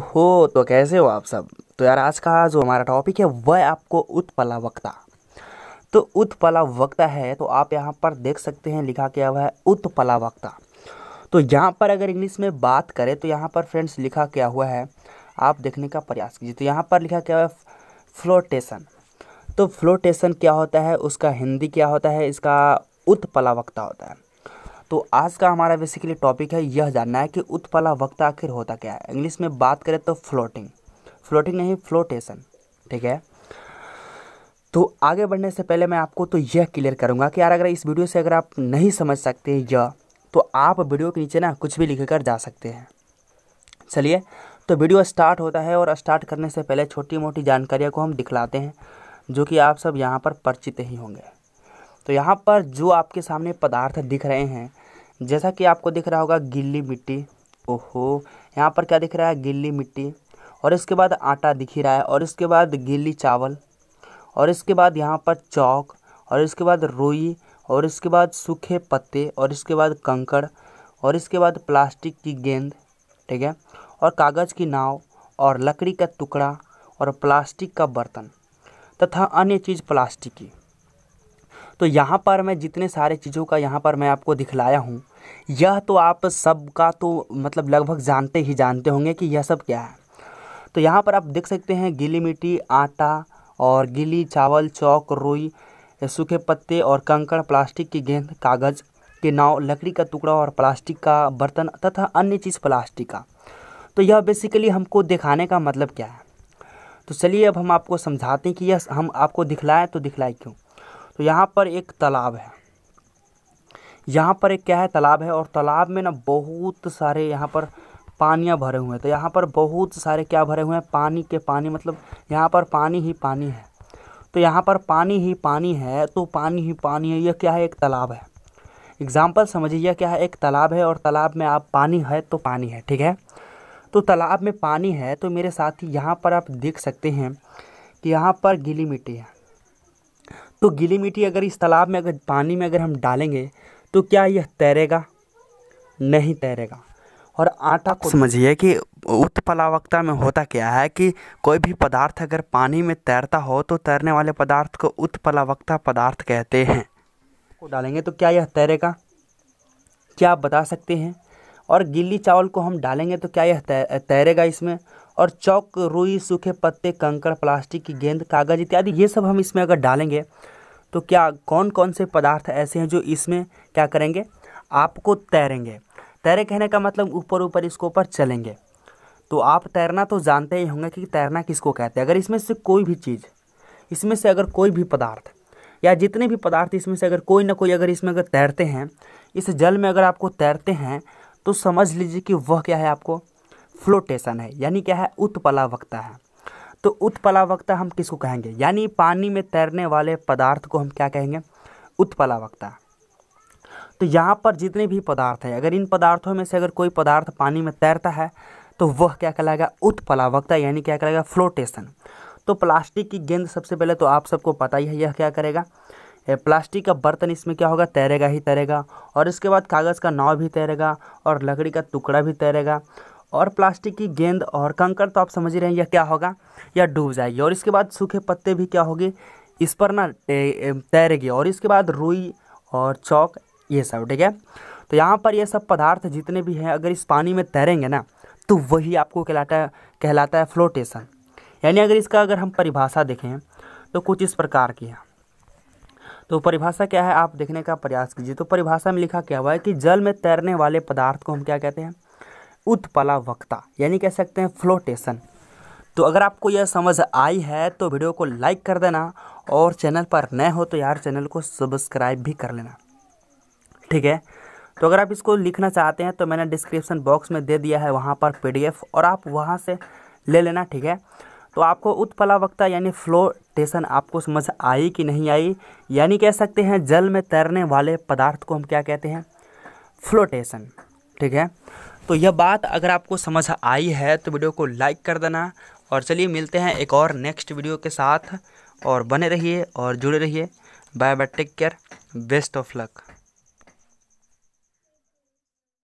हो हो तो कैसे हो आप सब तो यार आज का जो हमारा टॉपिक है वह आपको उत्पला वक्ता तो उत्पला वक्ता है तो आप यहाँ पर देख सकते हैं लिखा क्या हुआ है उत्पला वक्ता तो यहाँ पर अगर इंग्लिश में बात करें तो यहाँ पर फ्रेंड्स लिखा क्या हुआ है आप देखने का प्रयास कीजिए तो यहाँ पर लिखा क्या हुआ है फ्लोटेशन तो फ्लोटेशन क्या होता है उसका हिंदी क्या होता है इसका वक्ता होता है तो आज का हमारा बेसिकली टॉपिक है यह जानना है कि उत्पला वक्त आखिर होता क्या है इंग्लिश में बात करें तो फ्लोटिंग फ्लोटिंग नहीं फ्लोटेशन ठीक है तो आगे बढ़ने से पहले मैं आपको तो यह क्लियर करूँगा कि यार अगर इस वीडियो से अगर आप नहीं समझ सकते यह तो आप वीडियो के नीचे ना कुछ भी लिख कर जा सकते हैं चलिए तो वीडियो स्टार्ट होता है और स्टार्ट करने से पहले छोटी मोटी जानकारियाँ को हम दिखलाते हैं जो कि आप सब यहाँ पर परिचित ही होंगे तो यहाँ पर जो आपके सामने पदार्थ दिख रहे हैं जैसा कि आपको दिख रहा होगा गिल्ली मिट्टी ओहो यहाँ पर क्या दिख रहा है गिल्ली मिट्टी और इसके बाद आटा दिख ही रहा है और इसके बाद गिल्ली चावल और इसके बाद यहाँ पर चौक और इसके बाद रोई और इसके बाद सूखे पत्ते और इसके बाद कंकड़ और इसके बाद प्लास्टिक की गेंद ठीक है और कागज़ की नाव और लकड़ी का टुकड़ा और प्लास्टिक का बर्तन तथा अन्य चीज़ प्लास्टिक की तो यहाँ पर मैं जितने सारे चीज़ों का यहाँ पर मैं आपको दिखलाया हूँ यह तो आप सब का तो मतलब लगभग जानते ही जानते होंगे कि यह सब क्या है तो यहाँ पर आप देख सकते हैं गीली मिट्टी आटा और गीली चावल चौक रुई सूखे पत्ते और कंकड़ प्लास्टिक की गेंद कागज़ के नाव लकड़ी का टुकड़ा और प्लास्टिक का बर्तन तथा अन्य चीज़ प्लास्टिक का तो यह बेसिकली हमको दिखाने का मतलब क्या है तो चलिए अब हम आपको समझाते हैं कि यह हम आपको दिखलाएं तो दिखलाएं क्यों तो यहाँ पर एक तालाब है यहाँ पर एक क्या है तालाब है और तालाब में ना बहुत सारे यहाँ पर पानियाँ भरे हुए हैं तो यहाँ पर बहुत सारे क्या भरे हुए हैं पानी के पानी मतलब यहाँ पर पानी ही पानी है तो यहाँ पर पानी ही पानी है तो पानी ही पानी है यह क्या है एक तालाब है एग्ज़ाम्पल समझिए क्या है एक तालाब है और तालाब में आप पानी है तो पानी है ठीक है तो तालाब में पानी है तो मेरे साथ ही यहाँ पर आप देख सकते हैं कि यहाँ पर गीली मिट्टी है तो गीली मिट्टी अगर इस तालाब में अगर पानी में अगर हम डालेंगे तो क्या यह तैरेगा नहीं तैरेगा और आटा को समझिए कि उत्पलावकता में होता क्या है कि कोई भी पदार्थ अगर पानी में तैरता हो तो तैरने वाले पदार्थ को उत्पलावकता पदार्थ कहते हैं को डालेंगे तो क्या यह तैरेगा क्या आप बता सकते हैं और गिल्ली चावल को हम डालेंगे तो क्या यह तैरेगा इसमें और चौक रुई सूखे पत्ते कंकड़ प्लास्टिक की गेंद कागज़ इत्यादि ये सब हम इसमें अगर डालेंगे तो क्या कौन कौन से पदार्थ ऐसे हैं जो इसमें क्या करेंगे आपको तैरेंगे तैरे कहने का मतलब ऊपर ऊपर इसके ऊपर चलेंगे तो आप तैरना तो जानते ही होंगे कि तैरना किसको कहते हैं अगर इसमें से कोई भी चीज़ इसमें से अगर कोई भी पदार्थ या जितने भी पदार्थ इसमें से अगर कोई ना कोई अगर इसमें अगर तैरते हैं इस जल में अगर आपको तैरते हैं तो समझ लीजिए कि वह क्या है आपको फ्लोटेशन है यानी क्या है वक्ता है तो उत्पलावक्ता हम किसको कहेंगे यानी पानी में तैरने वाले पदार्थ को हम क्या कहेंगे उत्पलावक्ता तो यहाँ पर जितने भी पदार्थ हैं अगर इन पदार्थों में से अगर कोई पदार्थ पानी में तैरता है तो वह क्या कहलाएगा उत्पलावकता यानी क्या कहलाएगा फ्लोटेशन तो प्लास्टिक की गेंद सबसे पहले तो आप सबको पता ही है यह क्या करेगा प्लास्टिक का बर्तन इसमें क्या होगा तैरेगा ही तैरेगा और इसके बाद कागज़ का नाव भी तैरेगा और लकड़ी का टुकड़ा भी तैरेगा और प्लास्टिक की गेंद और कंकर तो आप समझ रहे हैं यह क्या होगा यह डूब जाएगी और इसके बाद सूखे पत्ते भी क्या होगी इस पर ना तैरेगी और इसके बाद रुई और चौक ये सब ठीक है तो यहाँ पर यह सब पदार्थ जितने भी हैं अगर इस पानी में तैरेंगे ना तो वही आपको कहलाता है कहलाता है फ्लोटेशन यानी अगर इसका अगर हम परिभाषा देखें तो कुछ इस प्रकार की है तो परिभाषा क्या है आप देखने का प्रयास कीजिए तो परिभाषा में लिखा क्या हुआ है कि जल में तैरने वाले पदार्थ को हम क्या कहते हैं उत्पलावक्ता यानी कह सकते हैं फ्लोटेशन तो अगर आपको यह समझ आई है तो वीडियो को लाइक कर देना और चैनल पर नए हो तो यार चैनल को सब्सक्राइब भी कर लेना ठीक है तो अगर आप इसको लिखना चाहते हैं तो मैंने डिस्क्रिप्शन बॉक्स में दे दिया है वहाँ पर पी और आप वहाँ से ले लेना ठीक है तो आपको वक्ता यानी फ्लोटेशन आपको समझ आई कि नहीं आई यानी कह सकते हैं जल में तैरने वाले पदार्थ को हम क्या कहते हैं फ्लोटेशन ठीक है तो यह बात अगर आपको समझ आई है तो वीडियो को लाइक कर देना और चलिए मिलते हैं एक और नेक्स्ट वीडियो के साथ और बने रहिए और जुड़े रहिए bye bye take care best of luck